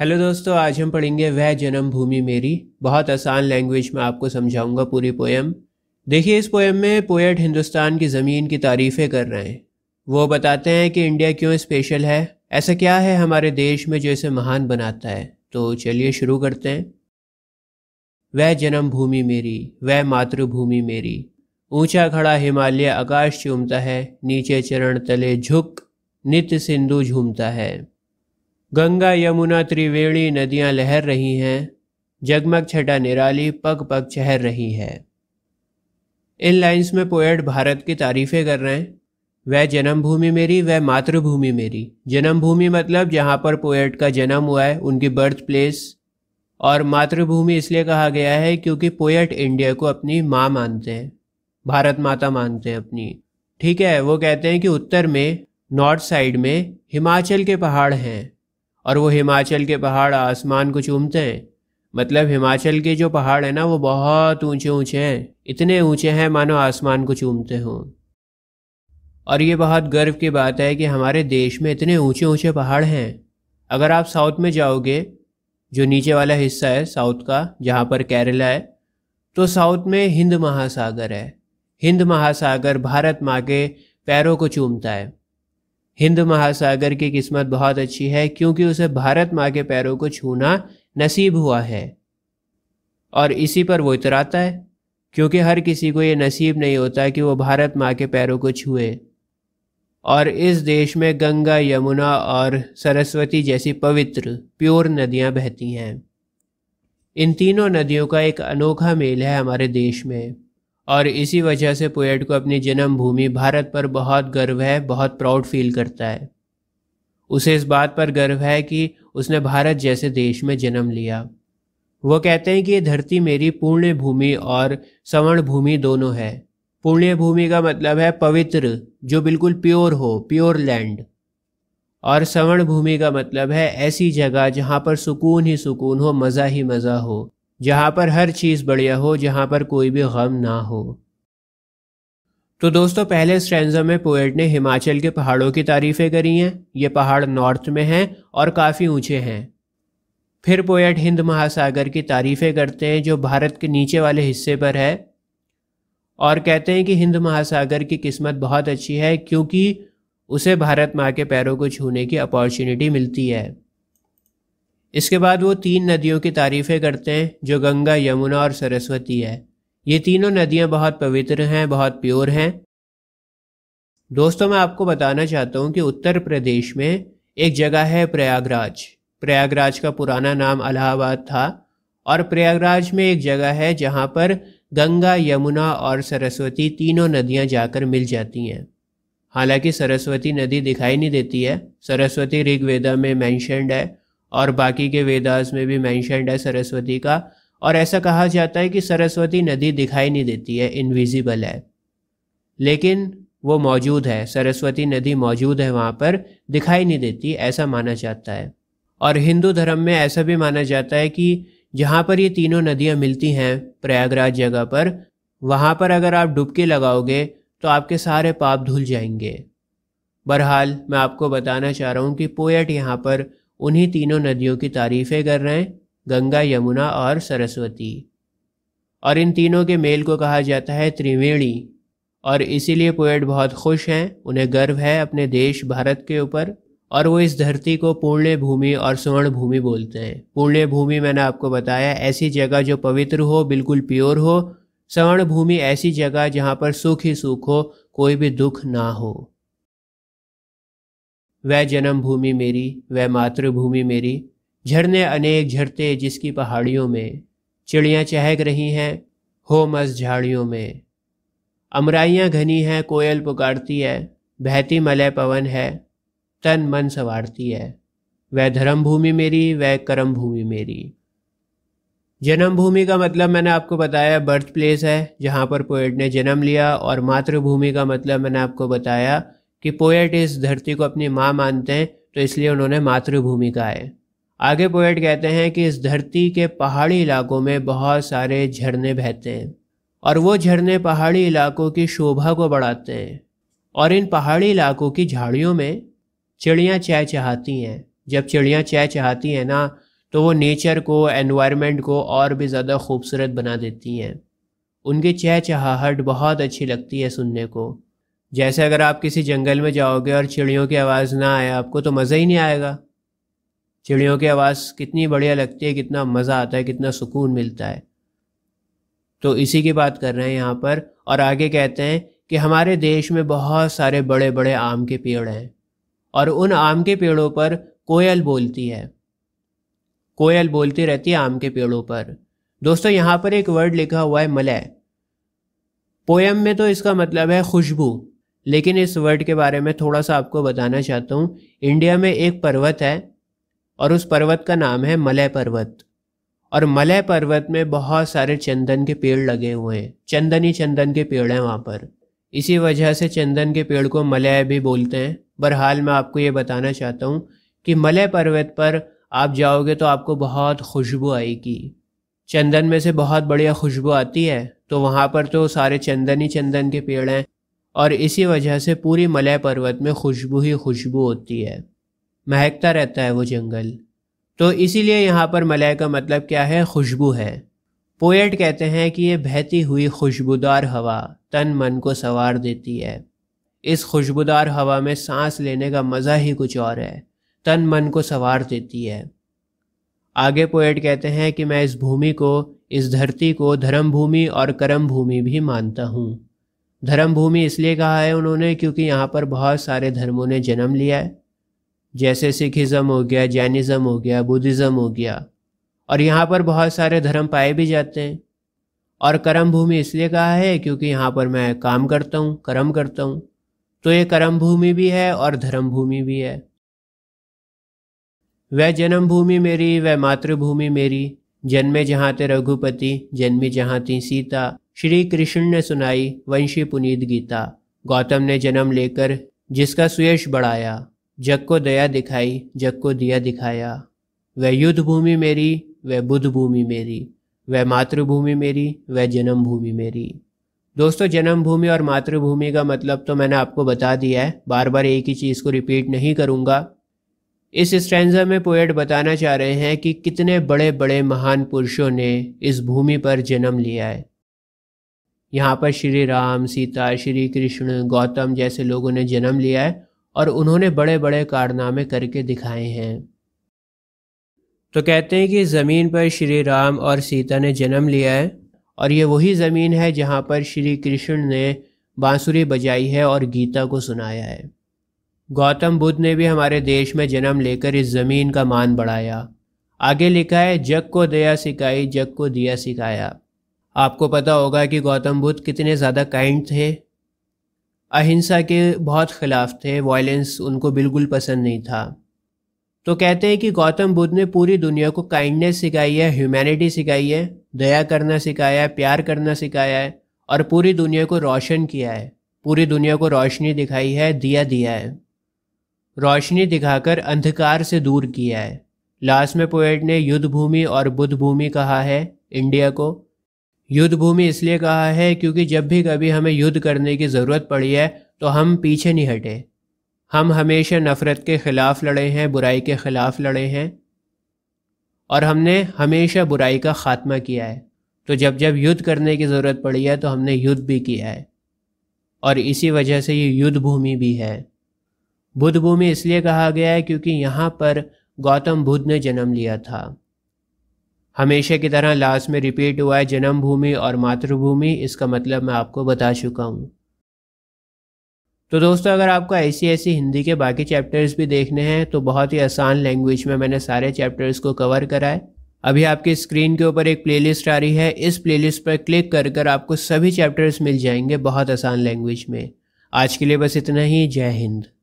hello दोस्तों आज हम पढ़ेंगे वह जन्मभूमि मेरी बहुत आसान लैंग्वेज में आपको समझाऊंगा पूरी पोएम देखिए इस पोएम में पोएट हिंदुस्तान की ज़मीन की तारीफ़ें कर रहे हैं वो बताते हैं कि इंडिया क्यों स्पेशल है ऐसा क्या है हमारे देश में जो इसे महान बनाता है तो चलिए शुरू करते हैं वह जन्मभूमि मेरी वह मातृभूमि मेरी ऊंचा खड़ा हिमालय आकाश चूमता है नीचे चरण तले झुक नित सिंधु झूमता है गंगा यमुना त्रिवेणी नदियां लहर रही हैं जगमग छटा निराली पग पग चहर रही है इन लाइंस में पोएट भारत की तारीफें कर रहे हैं वह जन्मभूमि मेरी वह मातृभूमि मेरी जन्मभूमि मतलब जहाँ पर पोएट का जन्म हुआ है उनकी बर्थ प्लेस और मातृभूमि इसलिए कहा गया है क्योंकि पोएट इंडिया को अपनी माँ मानते हैं भारत माता मानते हैं अपनी ठीक है वो कहते हैं कि उत्तर में नॉर्थ साइड में हिमाचल के पहाड़ हैं और वो हिमाचल के पहाड़ आसमान को चूमते हैं मतलब हिमाचल के जो पहाड़ है ना वो बहुत ऊंचे ऊंचे हैं इतने ऊंचे हैं मानो आसमान को चूमते हों और ये बहुत गर्व की बात है कि हमारे देश में इतने ऊंचे ऊंचे पहाड़ हैं अगर आप साउथ में जाओगे जो नीचे वाला हिस्सा है साउथ का जहाँ पर केरला है तो साउथ में हिंद महासागर है हिंद महासागर भारत माँ के पैरों को चूमता है हिंद महासागर की किस्मत बहुत अच्छी है क्योंकि उसे भारत माँ के पैरों को छूना नसीब हुआ है और इसी पर वो इतराता है क्योंकि हर किसी को ये नसीब नहीं होता कि वो भारत माँ के पैरों को छुए और इस देश में गंगा यमुना और सरस्वती जैसी पवित्र प्योर नदियाँ बहती हैं इन तीनों नदियों का एक अनोखा मेल है हमारे देश में और इसी वजह से पोएट को अपनी जन्मभूमि भारत पर बहुत गर्व है बहुत प्राउड फील करता है उसे इस बात पर गर्व है कि उसने भारत जैसे देश में जन्म लिया वो कहते हैं कि ये धरती मेरी पूर्ण भूमि और सवर्ण भूमि दोनों है पुण्य भूमि का मतलब है पवित्र जो बिल्कुल प्योर हो प्योर लैंड और सवर्ण भूमि का मतलब है ऐसी जगह जहाँ पर सुकून ही सुकून हो मज़ा ही मज़ा हो जहाँ पर हर चीज़ बढ़िया हो जहाँ पर कोई भी गम ना हो तो दोस्तों पहले स्ट्रेंजा में पोएट ने हिमाचल के पहाड़ों की तारीफ़ें करी हैं ये पहाड़ नॉर्थ में हैं और काफ़ी ऊंचे हैं फिर पोएट हिंद महासागर की तारीफ़ें करते हैं जो भारत के नीचे वाले हिस्से पर है और कहते हैं कि हिंद महासागर की किस्मत बहुत अच्छी है क्योंकि उसे भारत माँ के पैरों को छूने की अपॉर्चुनिटी मिलती है इसके बाद वो तीन नदियों की तारीफ़ें करते हैं जो गंगा यमुना और सरस्वती है ये तीनों नदियाँ बहुत पवित्र हैं बहुत प्योर हैं दोस्तों मैं आपको बताना चाहता हूँ कि उत्तर प्रदेश में एक जगह है प्रयागराज प्रयागराज का पुराना नाम अलाहाबाद था और प्रयागराज में एक जगह है जहाँ पर गंगा यमुना और सरस्वती तीनों नदियाँ जाकर मिल जाती हैं हालांकि सरस्वती नदी दिखाई नहीं देती है सरस्वती ऋग्वेदा में मैंशनड है और बाकी के वेदास में भी मैंशनड है सरस्वती का और ऐसा कहा जाता है कि सरस्वती नदी दिखाई नहीं देती है इनविजिबल है लेकिन वो मौजूद है सरस्वती नदी मौजूद है वहाँ पर दिखाई नहीं देती ऐसा माना जाता है और हिंदू धर्म में ऐसा भी माना जाता है कि जहाँ पर ये तीनों नदियाँ मिलती हैं प्रयागराज जगह पर वहाँ पर अगर आप डुबकी लगाओगे तो आपके सारे पाप धुल जाएंगे बहरहाल मैं आपको बताना चाह रहा हूँ कि पोएट यहाँ पर उन्हीं तीनों नदियों की तारीफें कर रहे हैं गंगा यमुना और सरस्वती और इन तीनों के मेल को कहा जाता है त्रिवेणी और इसीलिए पोएट बहुत खुश हैं उन्हें गर्व है अपने देश भारत के ऊपर और वो इस धरती को पूर्ण भूमि और स्वर्ण भूमि बोलते हैं पूर्ण भूमि मैंने आपको बताया ऐसी जगह जो पवित्र हो बिल्कुल प्योर हो स्वर्ण भूमि ऐसी जगह जहाँ पर सुख ही सुख हो कोई भी दुख ना हो वह जन्मभूमि मेरी वह मातृभूमि मेरी झरने अनेक झरते जिसकी पहाड़ियों में चिड़ियाँ चहक रही हैं हो मस झाड़ियों में अमराइयाँ घनी हैं कोयल पुकारती है बहती मलय पवन है तन मन संवारती है वह धर्म भूमि मेरी वह कर्म भूमि मेरी जन्मभूमि का मतलब मैंने आपको बताया बर्थ प्लेस है जहाँ पर पोएट ने जन्म लिया और मातृभूमि का मतलब मैंने आपको बताया कि पोएट इस धरती को अपनी माँ मानते हैं तो इसलिए उन्होंने मातृभूमि कहा है आगे पोएट कहते हैं कि इस धरती के पहाड़ी इलाकों में बहुत सारे झरने बहते हैं और वो झरने पहाड़ी इलाकों की शोभा को बढ़ाते हैं और इन पहाड़ी इलाकों की झाड़ियों में चिड़ियाँ चाहती हैं जब चिड़ियाँ चाहती हैं ना तो वो नेचर को एनवायरनमेंट को और भी ज़्यादा खूबसूरत बना देती हैं उनकी चहचहाहट बहुत अच्छी लगती है सुनने को जैसे अगर आप किसी जंगल में जाओगे और चिड़ियों की आवाज़ ना आए आपको तो मज़ा ही नहीं आएगा चिड़ियों की आवाज़ कितनी बढ़िया लगती है कितना मज़ा आता है कितना सुकून मिलता है तो इसी की बात कर रहे हैं यहाँ पर और आगे कहते हैं कि हमारे देश में बहुत सारे बड़े बड़े आम के पेड़ हैं और उन आम के पेड़ों पर कोयल बोलती है कोयल बोलती रहती है आम के पेड़ों पर दोस्तों यहाँ पर एक वर्ड लिखा हुआ है मलय पोयम में तो इसका मतलब है खुशबू लेकिन इस वर्ड के बारे में थोड़ा सा आपको बताना चाहता हूँ इंडिया में एक पर्वत है और उस पर्वत का नाम है मलय पर्वत और मलय पर्वत में बहुत सारे चंदन के पेड़ लगे हुए हैं चंदन ही चंदन के पेड़ हैं वहाँ पर इसी वजह से चंदन के पेड़ को मलय भी बोलते हैं बहरहाल मैं आपको ये बताना चाहता हूँ कि मलय पर्वत पर आप जाओगे तो आपको बहुत खुशबू आएगी चंदन में से बहुत बढ़िया खुशबू आती है तो वहाँ पर तो सारे चंदन ही चंदन के पेड़ हैं और इसी वजह से पूरी मलय पर्वत में खुशबू ही खुशबू होती है महकता रहता है वो जंगल तो इसीलिए यहाँ पर मलय का मतलब क्या है खुशबू है पोएट कहते हैं कि ये बहती हुई खुशबूदार हवा तन मन को सवार देती है इस खुशबूदार हवा में सांस लेने का मज़ा ही कुछ और है तन मन को सवार देती है आगे पोएट कहते हैं कि मैं इस भूमि को इस धरती को धर्म भूमि और कर्म भूमि भी मानता हूँ धर्म भूमि इसलिए कहा है उन्होंने क्योंकि यहाँ पर बहुत सारे धर्मों ने जन्म लिया है जैसे सिखिज़म हो गया जैनिज़्म हो गया बुद्धिज़्म हो गया और यहाँ पर बहुत सारे धर्म पाए भी जाते हैं और कर्म भूमि इसलिए कहा है क्योंकि यहाँ पर मैं काम करता हूँ कर्म करता हूँ तो ये कर्म भूमि भी है और धर्म भूमि भी है वह जन्मभूमि मेरी वह मातृभूमि मेरी जन्मे जहाँ ते रघुपति जन्मी जहाँ ती सीता श्री कृष्ण ने सुनाई वंशी पुनीत गीता गौतम ने जन्म लेकर जिसका सुयश बढ़ाया जग को दया दिखाई जग को दिया दिखाया वह युद्ध भूमि मेरी वह बुद्ध भूमि मेरी वह मातृभूमि मेरी वह जन्मभूमि मेरी दोस्तों जन्मभूमि और मातृभूमि का मतलब तो मैंने आपको बता दिया है बार बार एक ही चीज़ को रिपीट नहीं करूँगा इस स्ट्रेंजा में पोएट बताना चाह रहे हैं कि कितने बड़े बड़े महान पुरुषों ने इस भूमि पर जन्म लिया है यहाँ पर श्री राम सीता श्री कृष्ण गौतम जैसे लोगों ने जन्म लिया है और उन्होंने बड़े बड़े कारनामे करके दिखाए हैं तो कहते हैं कि ज़मीन पर श्री राम और सीता ने जन्म लिया है और ये वही ज़मीन है जहाँ पर श्री कृष्ण ने बांसुरी बजाई है और गीता को सुनाया है गौतम बुद्ध ने भी हमारे देश में जन्म लेकर इस ज़मीन का मान बढ़ाया आगे लिखा है जग को दया सिखाई जग को दिया सिखाया आपको पता होगा कि गौतम बुद्ध कितने ज़्यादा काइंड थे अहिंसा के बहुत ख़िलाफ़ थे वायलेंस उनको बिल्कुल पसंद नहीं था तो कहते हैं कि गौतम बुद्ध ने पूरी दुनिया को काइंडनेस सिखाई है ह्यूमैनिटी सिखाई है दया करना सिखाया है प्यार करना सिखाया है और पूरी दुनिया को रोशन किया है पूरी दुनिया को रोशनी दिखाई है दिया दिया है रोशनी दिखाकर अंधकार से दूर किया है लास्ट में पोएट ने युद्ध भूमि और बुद्ध भूमि कहा है इंडिया को युद्ध भूमि इसलिए कहा है क्योंकि जब भी कभी हमें युद्ध करने की ज़रूरत पड़ी है तो हम पीछे नहीं हटे हम हमेशा नफ़रत के ख़िलाफ़ लड़े हैं बुराई के ख़िलाफ़ लड़े हैं और हमने हमेशा बुराई का ख़ात्मा किया है तो जब जब युद्ध करने की ज़रूरत पड़ी है तो हमने युद्ध भी किया है और इसी वजह से ये युद्ध भूमि भी है बुद्ध भूमि इसलिए कहा गया है क्योंकि यहाँ पर गौतम बुद्ध ने जन्म लिया था हमेशा की तरह लास्ट में रिपीट हुआ है जन्मभूमि और मातृभूमि इसका मतलब मैं आपको बता चुका हूँ तो दोस्तों अगर आपको ऐसी ऐसी हिंदी के बाकी चैप्टर्स भी देखने हैं तो बहुत ही आसान लैंग्वेज में मैंने सारे चैप्टर्स को कवर करा है अभी आपकी स्क्रीन के ऊपर एक प्लेलिस्ट आ रही है इस प्लेलिस्ट पर क्लिक कर कर आपको सभी चैप्टर्स मिल जाएंगे बहुत आसान लैंग्वेज में आज के लिए बस इतना ही जय हिंद